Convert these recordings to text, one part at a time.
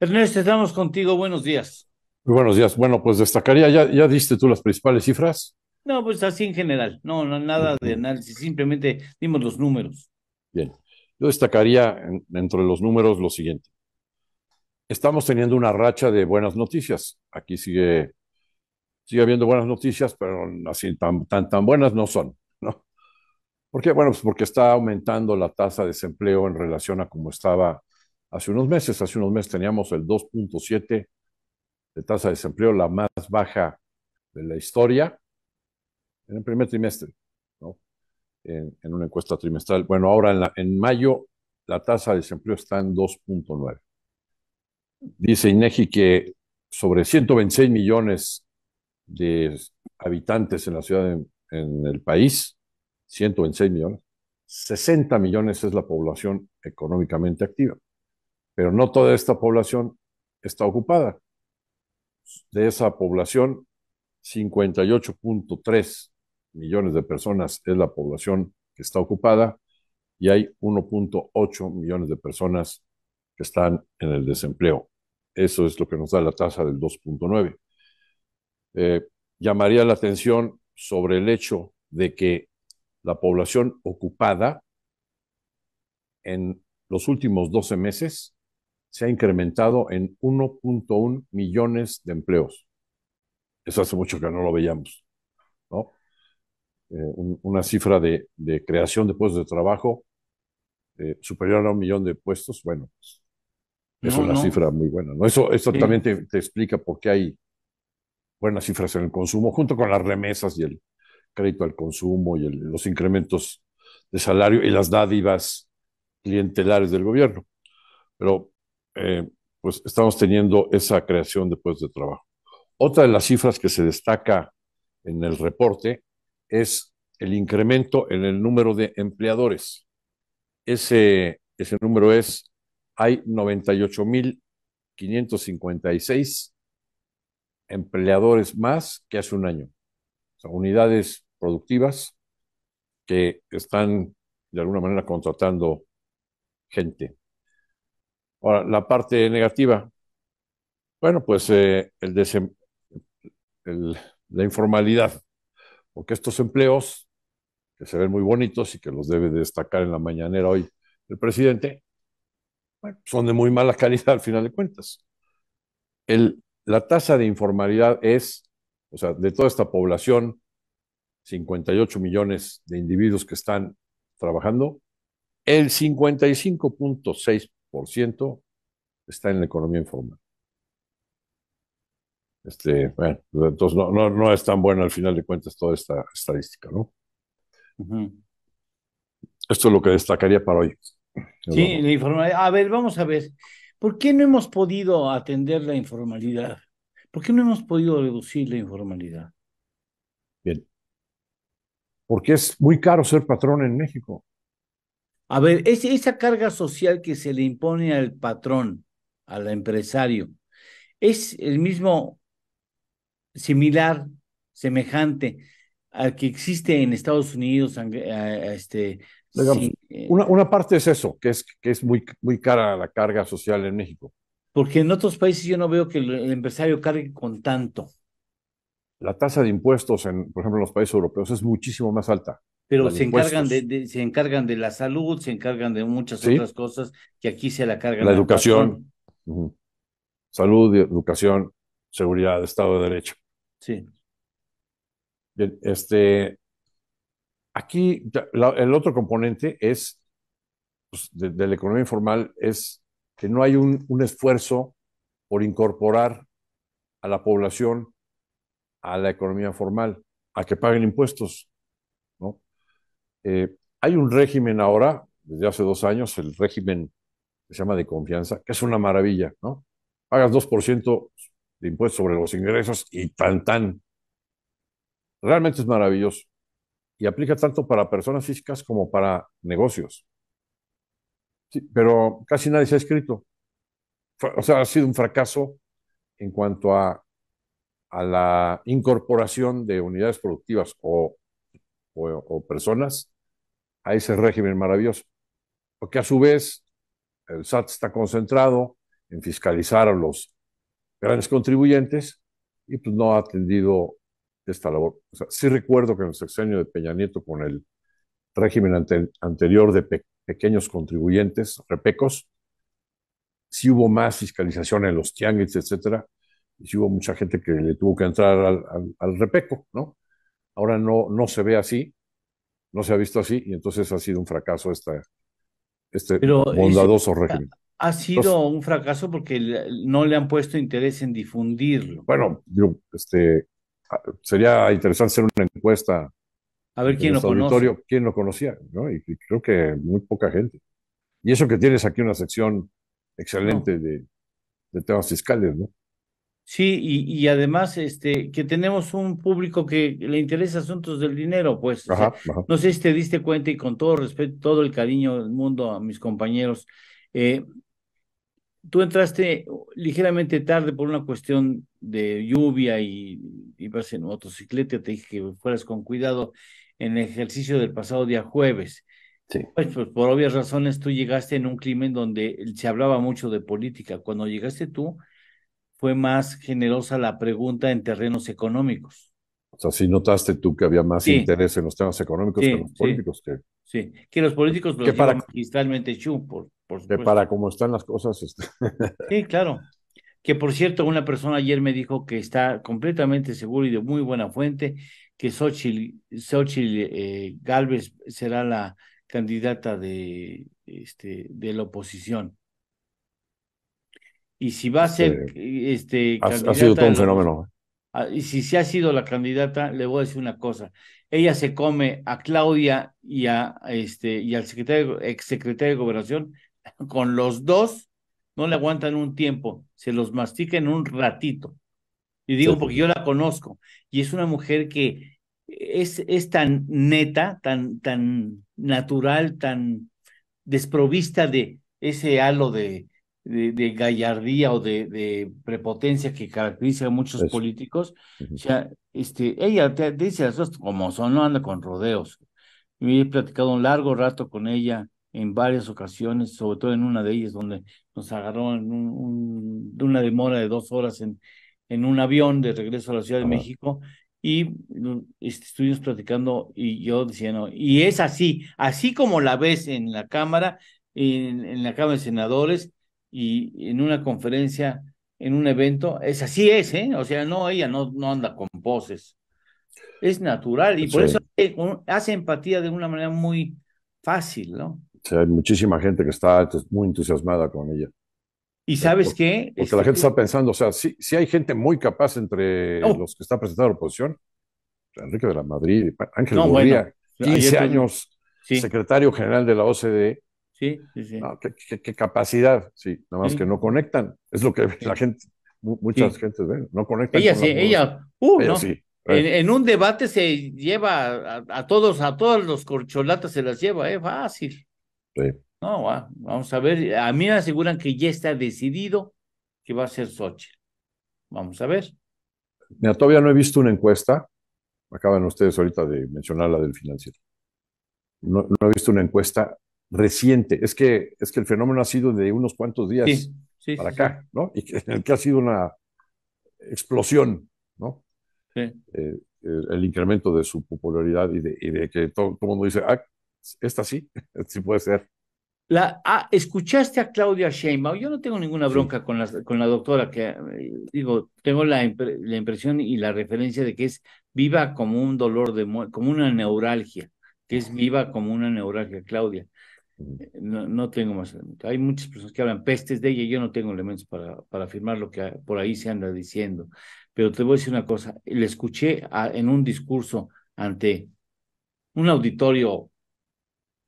Ernesto, estamos contigo. Buenos días. Muy buenos días. Bueno, pues destacaría, ya, ya diste tú las principales cifras. No, pues así en general. No, nada de análisis, simplemente dimos los números. Bien. Yo destacaría dentro entre los números lo siguiente. Estamos teniendo una racha de buenas noticias. Aquí sigue, sigue habiendo buenas noticias, pero así tan, tan, tan buenas no son. ¿no? ¿Por qué? Bueno, pues porque está aumentando la tasa de desempleo en relación a cómo estaba hace unos meses. Hace unos meses teníamos el 2.7 de tasa de desempleo, la más baja de la historia, en el primer trimestre, en, una encuesta trimestral. Bueno, ahora en, mayo la tasa de desempleo está en 2.9. Dice INEGI que sobre 126 millones de habitantes en la ciudad, en, en el país, 126 millones, 60 millones es la población económicamente activa pero no toda esta población está ocupada. De esa población, 58.3 millones de personas es la población que está ocupada y hay 1.8 millones de personas que están en el desempleo. Eso es lo que nos da la tasa del 2.9. Eh, llamaría la atención sobre el hecho de que la población ocupada en los últimos 12 meses se ha incrementado en 1.1 millones de empleos. Eso hace mucho que no lo veíamos, eh, una cifra de, creación de puestos de trabajo eh, superior a un millón de puestos, bueno, pues, es una cifra muy buena, ¿no? Eso, eso también te, explica por qué hay buenas cifras en el consumo, junto con las remesas y el crédito al consumo y los incrementos de salario y las dádivas clientelares del gobierno. Pero eh, pues estamos teniendo esa creación de puestos de trabajo. Otra de las cifras que se destaca en el reporte es el incremento en el número de empleadores. Ese, ese número es, hay 98.556 empleadores más que hace un año. unidades productivas que están de alguna manera contratando gente. Ahora, la parte negativa. Bueno, pues eh, el, la informalidad, porque estos empleos, que se ven muy bonitos y que los debe destacar en la mañanera hoy el presidente, son de muy mala calidad al final de cuentas. El, la tasa de informalidad es, o sea, de toda esta población, 58 millones de individuos que están trabajando, el 55.6 por ciento está en la economía informal. Este, bueno, entonces no, no, no, es tan buena al final de cuentas toda esta estadística, ¿no? Esto es lo que destacaría para hoy. Sí, la informalidad. A ver, vamos a ver. ¿Por qué no hemos podido atender la informalidad? ¿Por qué no hemos podido reducir la informalidad? Bien. Porque es muy caro ser patrón en México. A ver, esa carga social que se le impone al patrón, al empresario, es el mismo similar, semejante al que existe en Estados Unidos, eh, este, eh? una, parte es eso, que es, muy, muy cara la carga social en México. Porque en otros países yo no veo que el, el empresario cargue con tanto. La tasa de impuestos, en, por ejemplo, en los países europeos es muchísimo más alta pero se encargan de, se encargan de la salud, se encargan de muchas otras cosas que aquí se la cargan. La educación, salud, educación, seguridad, Estado de Derecho. Sí. Bien, este, aquí el otro componente es pues, de, la economía informal es que no hay un esfuerzo por incorporar a la población a la economía formal, a que paguen impuestos eh, hay un régimen ahora, desde hace dos años, el régimen que se llama de confianza, que es una maravilla, ¿no? Pagas 2% de impuestos sobre los ingresos y tan, tan. Realmente es maravilloso. Y aplica tanto para personas físicas como para negocios. pero casi nadie se ha escrito. O sea, ha sido un fracaso en cuanto a la incorporación de unidades productivas o o, personas a ese régimen maravilloso. Porque a su vez el SAT está concentrado en fiscalizar a los grandes contribuyentes y pues no ha atendido esta labor. O sea, sí recuerdo que en el sexenio de Peña Nieto con el régimen anterior de pequeños contribuyentes, repecos, sí hubo más fiscalización en los tianguis, etcétera, y sí hubo mucha gente que le tuvo que entrar al, al, al repeco, ¿no? ahora no, no se ve así, no se ha visto así, y entonces ha sido un fracaso esta, este bondadoso régimen. Ha sido un fracaso porque no le han puesto interés en difundirlo. Bueno, este, sería interesante hacer una encuesta. A ver quién lo auditorio, quién lo conocía, ¿no? Y, creo que muy poca gente. Y eso que tienes aquí una sección excelente de, de temas fiscales, ¿no? Sí, y, y, además este, que tenemos un público que le interesa asuntos del dinero, pues. No sé si te diste cuenta y con todo respeto, todo el cariño del mundo a mis compañeros, eh, tú entraste ligeramente tarde por una cuestión de lluvia y ibas en motocicleta, te dije que fueras con cuidado en el ejercicio del pasado día jueves. Sí. Pues, pues, por obvias razones tú llegaste en un clima en donde se hablaba mucho de política. Cuando llegaste tú, fue más generosa la pregunta en terrenos económicos. O sea, si notaste tú que había más interés en los temas económicos que en los políticos. Sí, que, sí, que los políticos los para, magistralmente por, supuesto. Que para cómo están las cosas. Este. sí, claro. Que por cierto, una persona ayer me dijo que está completamente seguro y de muy buena fuente que Xochitl, eh, Galvez será la candidata de, este, de la oposición y si va a ser este, eh, este ha, sido todo un fenómeno. ¿eh? Ah, y si se ha sido la candidata, le voy a decir una cosa. Ella se come a Claudia y a este y al secretario, exsecretario de Gobernación, con los dos no le aguantan un tiempo, se los mastica en un ratito. Y digo porque yo la conozco. Y es una mujer que es, es tan neta, tan, tan natural, tan desprovista de ese halo de, de, gallardía o de, de, prepotencia que caracteriza a muchos políticos. O sea, este, ella te dice eso como son, no anda con rodeos. Y he platicado un largo rato con ella en varias ocasiones, sobre todo en una de ellas donde nos agarró en un, una demora de dos horas en, en un avión de regreso a la Ciudad de México y este, estuvimos platicando y yo diciendo, y es así, así como la ves en la Cámara, en, en la Cámara de Senadores, y en una conferencia, en un evento, es así es, ¿eh? O sea, no, ella no, no anda con poses. Es natural y por eso hace, empatía de una manera muy fácil, ¿no? Sí, hay muchísima gente que está muy entusiasmada con ella. ¿Y eh, sabes qué? Porque la este, gente eh, está pensando, o sea, si hay gente muy capaz entre los que está presentando la oposición. Enrique de la Madrid, Ángel 15 años, secretario general de la OCDE, Sí, sí, sí. qué, capacidad, sí, nada más que no conectan. Es lo que la gente, muchas gente gentes ven, no conectan. Ella sí, ella, uh, no. sí. Eh. En, un debate se lleva a, todos, a todos los corcholatas se las lleva, es eh, fácil. Sí. No, vamos a ver, a mí me aseguran que ya está decidido que va a ser Sochi. Vamos a ver. Mira, todavía no he visto una encuesta, acaban ustedes ahorita de mencionar la del financiero. no he visto una encuesta reciente. Es que, es que el fenómeno ha sido de unos cuantos días para acá, ¿no? Y que, que ha sido una explosión, ¿no? Sí. Eh, el incremento de su popularidad y de, que todo, el mundo dice, ah, esta sí, sí puede ser. La, ah, escuchaste a Claudia Sheinbaum. Yo no tengo ninguna bronca con, la, con la doctora, que eh, digo, tengo la, impresión y la referencia de que es viva como un dolor de como una neuralgia, que es viva como una neuralgia, Claudia. No, no, tengo más Hay muchas personas que hablan pestes de ella y yo no tengo elementos para, para afirmar lo que por ahí se anda diciendo. Pero te voy a decir una cosa, le escuché en un discurso ante un auditorio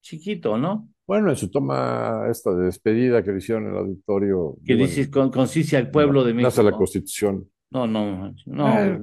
chiquito, ¿no? Bueno, en su toma esta de despedida que le hicieron en el auditorio. Que dice con, conciencia al pueblo de México. a la Constitución. No, no, no. Ah.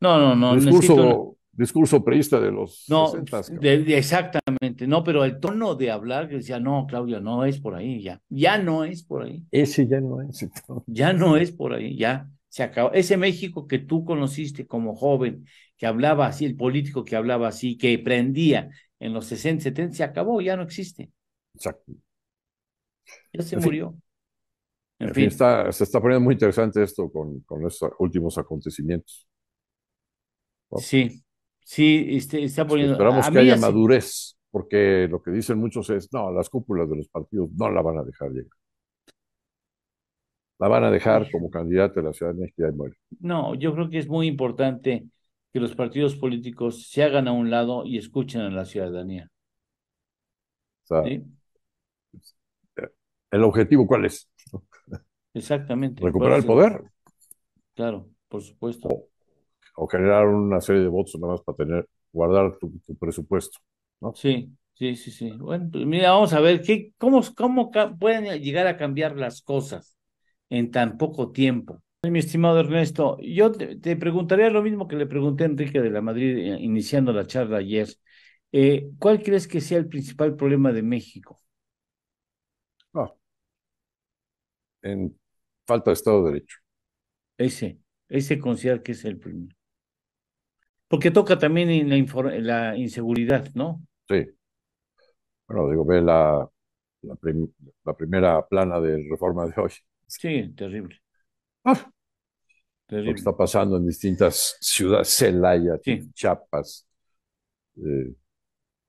No, no, no. Discurso discurso preista de los no, exactamente, no, pero el tono de hablar que decía, no, Claudio, no es por ahí, ya, ya no es por ahí. Ese ya no es. Ya no es por ahí, ya se acabó. Ese México que tú conociste como joven, que hablaba así, el político que hablaba así, que prendía en los 60, 70, se acabó, ya no existe. Exacto. Ya se murió. En, fin, Está, se está poniendo muy interesante esto con, con estos últimos acontecimientos. Sí, Sí, este, está poniendo. Esperamos que haya madurez, porque lo que dicen muchos es, no, las cúpulas de los partidos no la van a dejar llegar. La van a dejar como candidata de la ciudadanía No, yo creo que es muy importante que los partidos políticos se hagan a un lado y escuchen a la ciudadanía. ¿El objetivo cuál es? Exactamente. ¿Recuperar el poder? Claro, por supuesto o generar una serie de votos nada más para tener, guardar tu, presupuesto. ¿no? Sí, sí, sí, sí. Bueno, pues mira, vamos a ver qué, cómo, cómo pueden llegar a cambiar las cosas en tan poco tiempo. Mi estimado Ernesto, yo te, preguntaría lo mismo que le pregunté a Enrique de la Madrid eh, iniciando la charla ayer. Eh, ¿Cuál crees que sea el principal problema de México? Ah, en falta de Estado de Derecho. Ese, ese considero que es el primero. Porque toca también en la, inseguridad, ¿no? Sí. Bueno, digo, ve la, primera plana de reforma de hoy. Sí, terrible. Ah. Lo está pasando en distintas ciudades, Celaya, Chiapas, eh,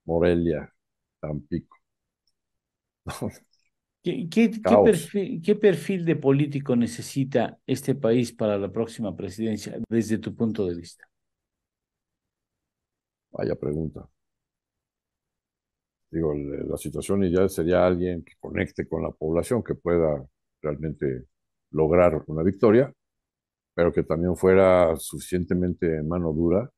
Morelia, Tampico. ¿Qué, perfil, de político necesita este país para la próxima presidencia desde tu punto de vista? Vaya pregunta. Digo, la situación ideal sería alguien que conecte con la población, que pueda realmente lograr una victoria, pero que también fuera suficientemente mano dura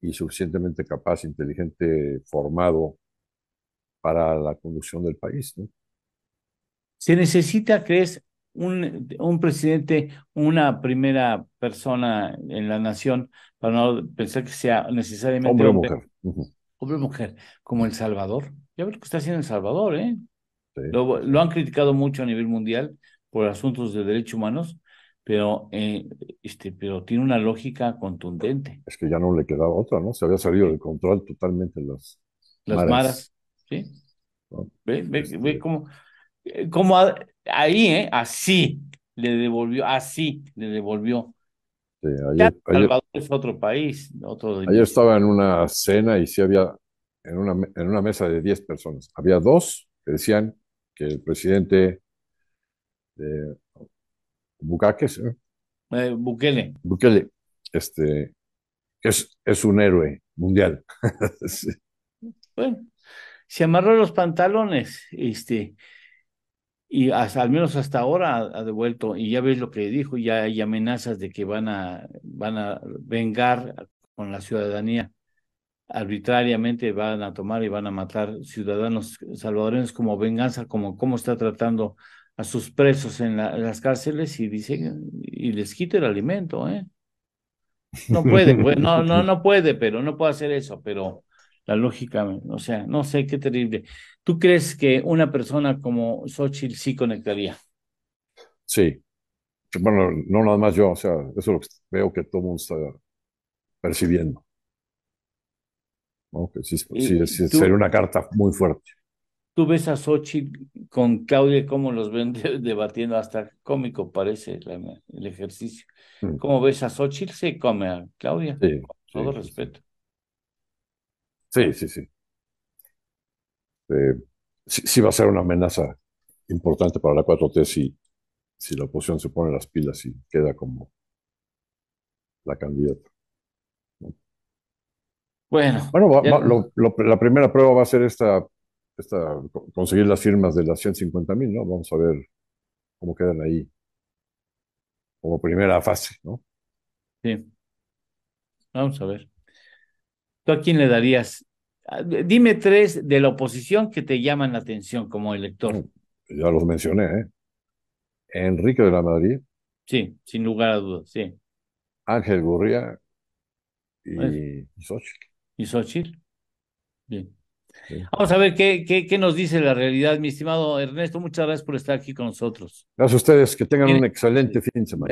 y suficientemente capaz, inteligente, formado para la conducción del país. ¿Se necesita, crees, un, un presidente, una primera persona en la nación, para no pensar que sea necesariamente hombre o mujer. Hombre mujer, como El Salvador. Ya ver lo que está haciendo El Salvador, ¿eh? Lo, han criticado mucho a nivel mundial por asuntos de derechos humanos, pero, eh, este, pero tiene una lógica contundente. Es que ya no le quedaba otra, ¿no? Se había salido del control totalmente las, las maras. ¿sí? Ve, ve, ve este cómo, eh, cómo ha, Ahí, ¿eh? Así le devolvió, así le devolvió. Sí, Salvador es otro país. Otro ayer estaba en una cena y si había, en una, en una mesa de 10 personas, había dos que decían que el presidente de Bucaques, eh, Bukele. este, es, es un héroe mundial. Bueno, se amarró los pantalones, este, y al menos hasta ahora ha, devuelto, y ya veis lo que dijo, ya hay amenazas de que van a, van a vengar con la ciudadanía, arbitrariamente van a tomar y van a matar ciudadanos salvadoreños como venganza, como cómo está tratando a sus presos en, las cárceles y dicen, y les quita el alimento, ¿eh? No puede, pues, no, no, no puede, pero no puede hacer eso, pero la lógica, o sea, no sé, qué terrible. ¿Tú crees que una persona como Xochitl sí conectaría? Sí. Bueno, no nada más yo, o sea, eso es lo que veo que todo el mundo está percibiendo. aunque sí, sí, sería una carta muy fuerte. Tú ves a Xochitl con Claudia, cómo los ven debatiendo, hasta cómico parece el ejercicio. Mm. ¿Cómo ves a Xochitl? Se come a Claudia, sí, todo respeto. Sí, sí, eh, sí. sí, va a ser una amenaza importante para la 4T si, la oposición se pone las pilas y queda como la candidata. Bueno, bueno la primera prueba va a ser esta, esta conseguir las firmas de las 150 mil, ¿no? Vamos a ver cómo quedan ahí como primera fase, ¿no? Sí. Vamos a ver a quién le darías? Ah, dime tres de la oposición que te llaman la atención como elector. Mm, ya los mencioné, ¿eh? Enrique de la Madrid. Sí, sin lugar a dudas, sí. Ángel Gurría y, pues, Xochitl. Bien. Vamos a ver qué, qué, qué, nos dice la realidad, mi estimado Ernesto. Muchas gracias por estar aquí con nosotros. Gracias a ustedes, que tengan un excelente fin de semana.